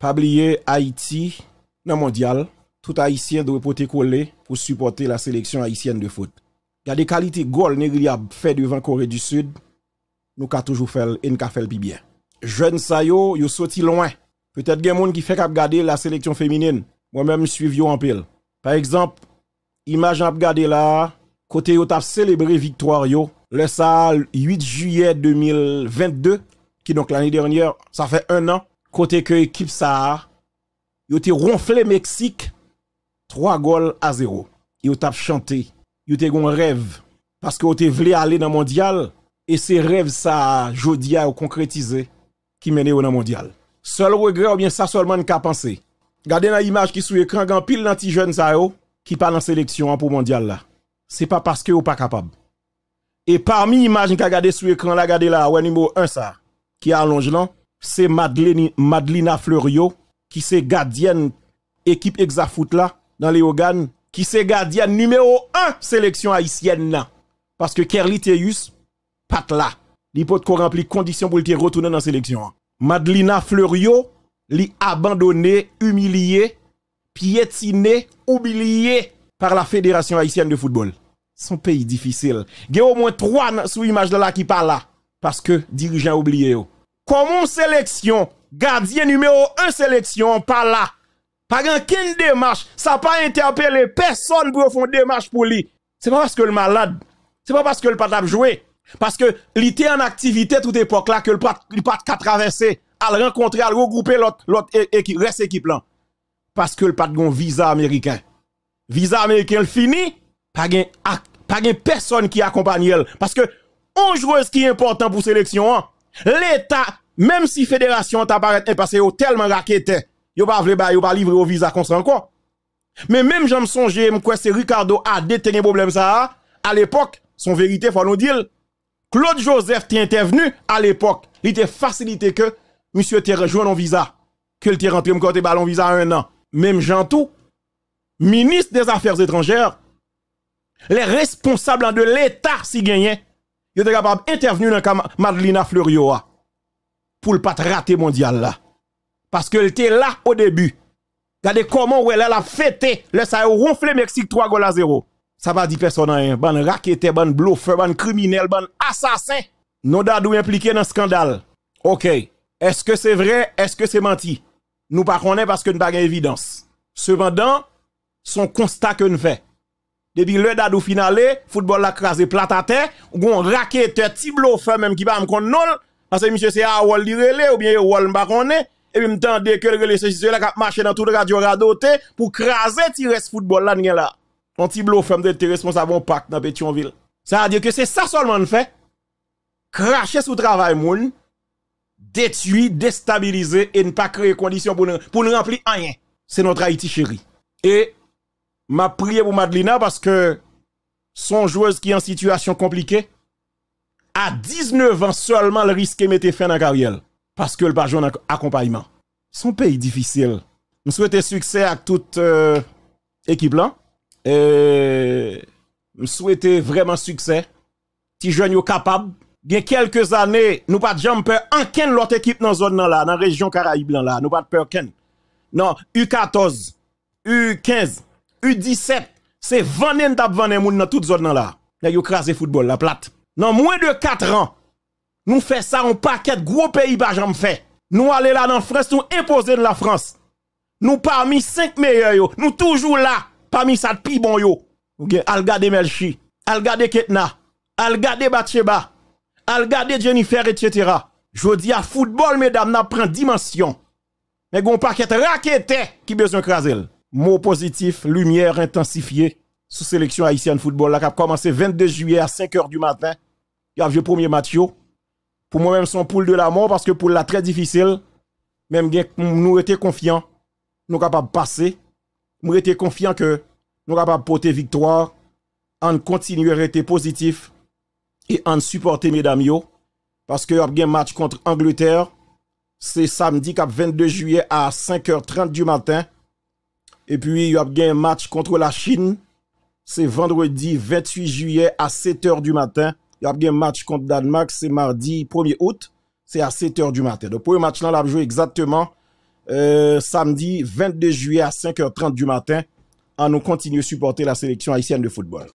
Pas Haïti dans mondial, tout haïtien doit porter collé pour supporter la sélection haïtienne de foot. Il y a des qualités goal négligeables fait devant Corée du Sud. Nous avons toujours fait et nous fait bien. Jeune Sayo, yo, loin. Peut-être qu'il y des monde qui fait la sélection féminine. Moi-même je suis en pile. Par exemple, image à regarder là, côté vous t'a célébré victoire le 8 juillet 2022 qui donc l'année dernière, ça fait un an Côté que équipe ça, ils ont ronflé Mexique 3 goals à 0. Ils ont chanté, ils ont un rêve parce que ont voulu aller dans le mondial et ces rêves ça jodia ont concrétisé qui mène au mondial. Seul regret ou bien ça seulement qu'a pensé. Regardez la l'image qui sous écran grand pile d'anti jeunes ça qui parle en sélection pour mondial là. C'est pas parce que n'est pas capable. Et parmi images a regardé sous écran là, regardez là, ouais numéro 1 ça qui allonge là, c'est Madelina Fleurio, qui c'est gardienne équipe Exafoot là, dans les Hogan qui c'est gardienne numéro 1 sélection haïtienne Parce que Kerli Teus, pas là. L'hypothèse qu'on remplit conditions pour le retourner dans la sélection. Madelina Fleurio, est abandonné, humilié, piétiné, oublié par la Fédération haïtienne de football. Son pays difficile. Il y a au moins trois sous image là qui parlent là. Parce que oublié oublié comment sélection, gardien numéro 1 sélection, pas là. Pas de démarche, ça pas interpellé personne pour faire une démarche pour lui. C'est pas parce que le malade, c'est pas parce que le pas jouer. Parce que était en activité toute époque là que le pas a traverser, à le rencontrer, à regrouper l'autre l'autre équipe, reste équipe là. Parce que le pas de visa américain. Visa américain fini, pas de personne qui accompagne elle parce que on ce qui est important pour sélection hein, l'État, même si fédération t'apparaît parce que tellement raquette, yo pas vle pas livrer au visa contre encore. Mais même j'en songe, m'kwe c'est Ricardo a détenu problème ça, à l'époque, son vérité, faut nous dire, Claude Joseph t'est intervenu à l'époque, il était facilité que monsieur t'est rejoint en visa, que t'est rentré m'kwe de ballon visa un an. Même Jean tout, ministre des Affaires étrangères, les responsables de l'État si gagnaient, yo était capable d'intervenir dans Madelina Fleurio ah, pour ne pas rater mondial là. Parce qu'elle était là au début. Regardez comment elle a fêté le ça ronflé Mexique 3 à 0. Ça va dire personne rien. Ban raquette, ban bon ban criminel, ban assassin. Non dadou impliqué dans scandale. OK. Est-ce que c'est vrai? Est-ce que c'est menti? Nous pas connaît parce que nous pas évidence. Cependant, son constat que nous fait puis le dadou le football la crasé plat à terre, ou un raquette, tiblo fait même qui va me nol, parce que monsieur c'est à Wall ou bien Wall et puis m'tendez que le relais c'est là qui marché dans toute radio radoté pour craser ce football là là. On tiblo fait de responsable en pacte dans Pétionville. Ça veut dire que c'est ça seulement le fait. Cracher sous travail moun, détruire, déstabiliser et ne pas créer conditions pour ne remplir rien. C'est notre Haïti chérie. Et m'a prié pour Madelina parce que son joueuse qui est en situation compliquée, à 19 ans seulement, le risque de mettre fin à la carrière parce que le pas en accompagnement. Son pays difficile. Je souhaite succès à toute euh, équipe là. je souhaite vraiment succès. Si jeune suis capable, il y a quelques années, nous pas jumper. peur en l'autre équipe dans zone là, dans la région Caraïbe là, nous pas peur ken. Non, U14, U15, U17, c'est 20 d'ab 20 moun dans toute zones là. Là yo le football la plate. Dans moins de 4 ans, nous fait ça en paquet gros pays pas jamais fait. Nous aller là dans France, nous imposer de la France. Nous parmi 5 meilleurs yo, nous toujours là parmi ça de pi bon yo. Al gade Melchi, al gade Ketna, al gade Batcheba, al gade Jennifer etc. Jodi à football mesdames n'a prend dimension. Mais gon paquet raquette qui besoin craser mot positif, lumière intensifiée sous sélection haïtienne football. La cap commencé 22 juillet à 5h du matin. Il y a vieux premier match. Pour moi-même, son poule de la mort parce que pour la très difficile, même nous étions confiants, nous capables de passer. Nous étions confiants que nous capables de porter victoire, en continuer à être positif et en supporter mesdames yo. Parce que y a un match contre Angleterre. C'est samedi cap 22 juillet à 5h30 du matin. Et puis, il y a un match contre la Chine. C'est vendredi 28 juillet à 7h du matin. Il y a un match contre Danemark. C'est mardi 1er août. C'est à 7h du matin. Donc pour Le match, là, on a joué exactement euh, samedi 22 juillet à 5h30 du matin. On nous continue à supporter la sélection haïtienne de football.